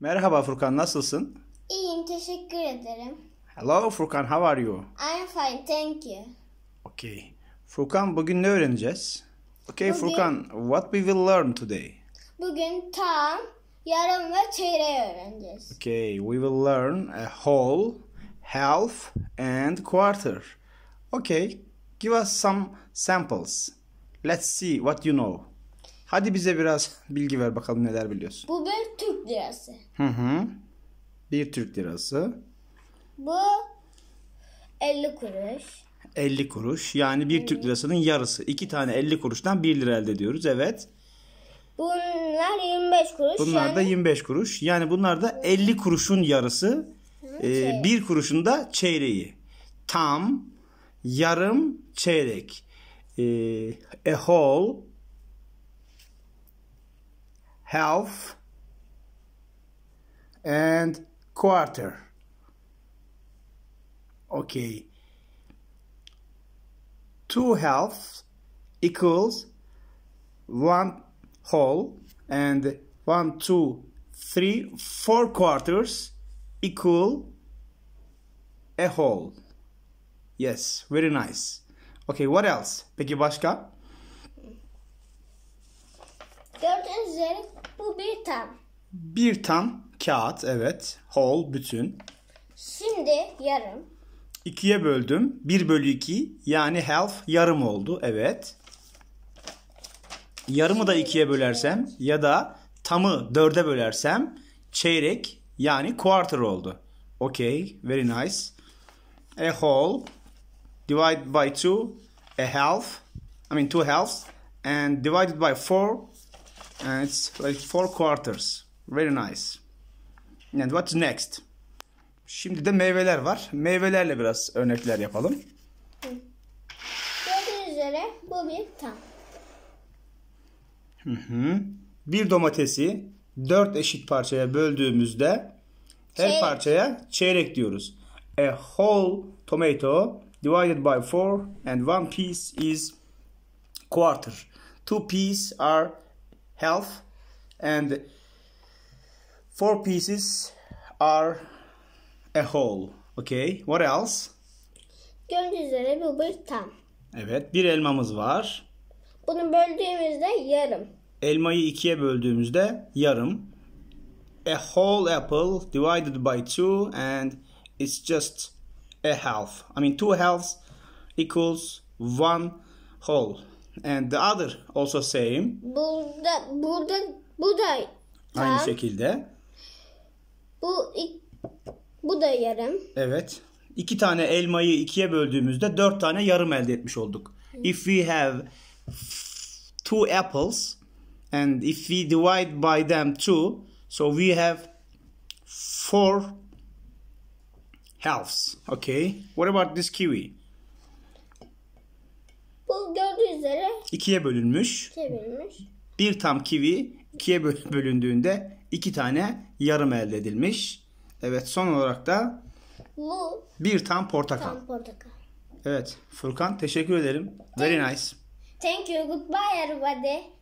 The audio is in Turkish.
Merhaba Furkan, nasılsın? İyiyim, teşekkür ederim. Hello Furkan, how are you? I'm fine, thank you. Okay. Furkan, bugün ne öğreneceğiz? Okay bugün, Furkan, what we will learn today? Bugün tam, yarım ve çeyreği öğreneceğiz. Okay, we will learn a whole, half and quarter. Okay, give us some samples. Let's see what you know. Hadi bize biraz bilgi ver bakalım neler biliyorsun. Bu bir Türk lirası. Hı hı. Bir Türk lirası. Bu 50 kuruş. 50 kuruş. Yani bir Türk lirasının yarısı. İki tane 50 kuruştan 1 lira elde ediyoruz. Evet. Bunlar 25 kuruş. Bunlar da 25 kuruş. Yani bunlar da 50 kuruşun yarısı. E, bir kuruşun da çeyreği. Tam, yarım, çeyrek. E, a whole, half, and quarter. Okay. Two halves equals one whole and one, two, three, four quarters equal a whole. Yes, very nice. Okay, what else? Peki başka? Dört üzeri bir tam. Bir tam kağıt evet. Whole bütün. Şimdi yarım. İkiye böldüm. Bir bölü iki yani half yarım oldu evet. Yarımı da ikiye bölersem ya da tamı dörde bölersem çeyrek yani quarter oldu. Okay, very nice. A whole divided by two, a half, I mean two halves and divided by four and it's like four quarters. Very nice. And what's next? Şimdi de meyveler var. Meyvelerle biraz örnekler yapalım. Gördüğünüz üzere bu bir tam. Hı hı. Bir domatesi dört eşit parçaya böldüğümüzde her çeyrek. parçaya çeyrek diyoruz. A whole tomato divided by four and one piece is quarter. Two pieces are health and four pieces are a whole. Okay. What else? Gördüğünüz üzere bu bir tam. Evet. Bir elmamız var. Bunu böldüğümüzde yarım. Elmayı ikiye böldüğümüzde yarım. A whole apple divided by two and it's just a half. I mean two halves equals one whole and the other also same. Burada burada bu da aynı şekilde. Bu bu da yarım. Evet. İki tane elmayı ikiye böldüğümüzde dört tane yarım elde etmiş olduk. If we have two apples and if we divide by them two, so we have four halves. Okay. What about this kiwi? bu üzere ikiye bölünmüş. ikiye bölünmüş. Bir tam kivi ikiye bölündüğünde iki tane yarım elde edilmiş. Evet son olarak da Bu bir tam portakal. tam portakal. Evet Furkan teşekkür ederim. Very nice. Thank you. Goodbye everybody.